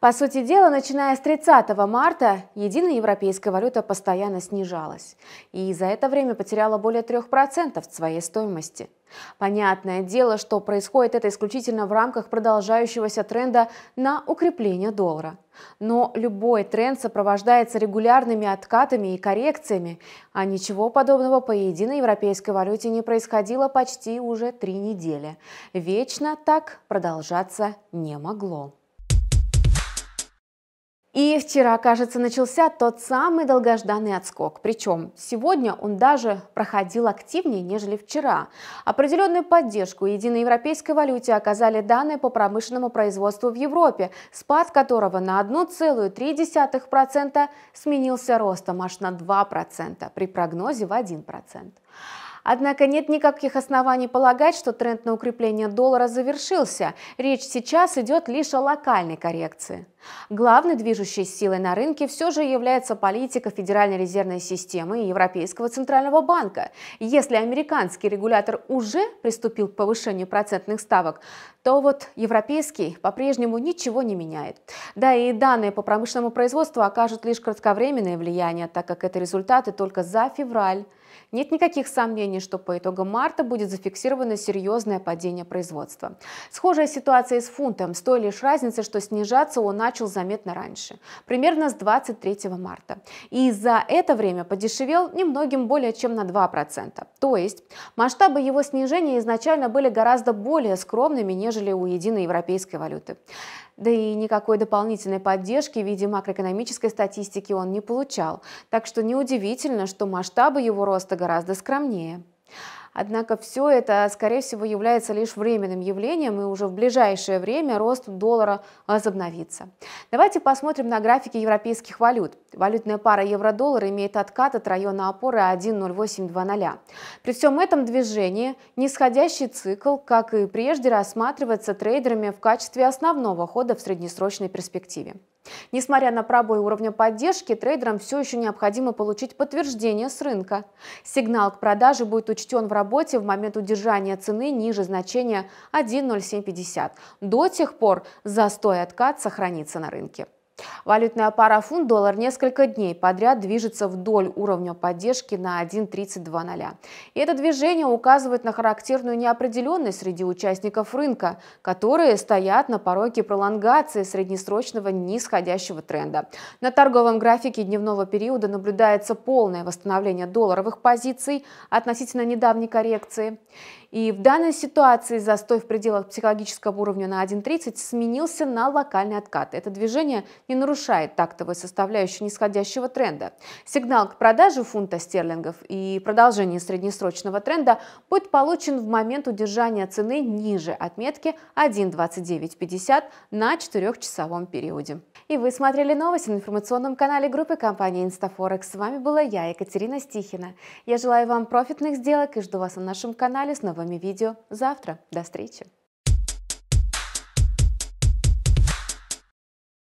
По сути дела, начиная с 30 марта, единая европейская валюта постоянно снижалась и за это время потеряла более 3% своей стоимости. Понятное дело, что происходит это исключительно в рамках продолжающегося тренда на укрепление доллара. Но любой тренд сопровождается регулярными откатами и коррекциями, а ничего подобного по единой европейской валюте не происходило почти уже три недели. Вечно так продолжаться не могло. И вчера, кажется, начался тот самый долгожданный отскок. Причем сегодня он даже проходил активнее, нежели вчера. Определенную поддержку единой европейской валюте оказали данные по промышленному производству в Европе, спад которого на 1,3% сменился ростом аж на 2% при прогнозе в 1%. Однако нет никаких оснований полагать, что тренд на укрепление доллара завершился. Речь сейчас идет лишь о локальной коррекции. Главной движущей силой на рынке все же является политика Федеральной резервной системы и Европейского центрального банка. Если американский регулятор уже приступил к повышению процентных ставок, то вот европейский по-прежнему ничего не меняет. Да и данные по промышленному производству окажут лишь кратковременное влияние, так как это результаты только за февраль. Нет никаких сомнений, что по итогам марта будет зафиксировано серьезное падение производства. Схожая ситуация с фунтом, с той лишь разницей, что снижаться он начал заметно раньше, примерно с 23 марта. И за это время подешевел немногим более чем на 2%. То есть масштабы его снижения изначально были гораздо более скромными, нежели у единой европейской валюты да и никакой дополнительной поддержки в виде макроэкономической статистики он не получал, так что неудивительно, что масштабы его роста гораздо скромнее. Однако все это, скорее всего, является лишь временным явлением, и уже в ближайшее время рост доллара возобновится. Давайте посмотрим на графики европейских валют. Валютная пара евро-доллар имеет откат от района опоры 1.0820. При всем этом движении нисходящий цикл, как и прежде, рассматривается трейдерами в качестве основного хода в среднесрочной перспективе. Несмотря на пробой уровня поддержки, трейдерам все еще необходимо получить подтверждение с рынка. Сигнал к продаже будет учтен в работе работе в момент удержания цены ниже значения 1.0750. До тех пор застой откат сохранится на рынке. Валютная пара фунт-доллар несколько дней подряд движется вдоль уровня поддержки на 1.3200. И это движение указывает на характерную неопределенность среди участников рынка, которые стоят на пороге пролонгации среднесрочного нисходящего тренда. На торговом графике дневного периода наблюдается полное восстановление долларовых позиций относительно недавней коррекции. И в данной ситуации застой в пределах психологического уровня на 1.30 сменился на локальный откат. Это движение и нарушает тактовую составляющую нисходящего тренда. Сигнал к продаже фунта стерлингов и продолжение среднесрочного тренда будет получен в момент удержания цены ниже отметки 1.2950 на 4-часовом периоде. И вы смотрели новости на информационном канале группы компании InstaForex. С вами была я, Екатерина Стихина. Я желаю вам профитных сделок и жду вас на нашем канале с новыми видео завтра. До встречи!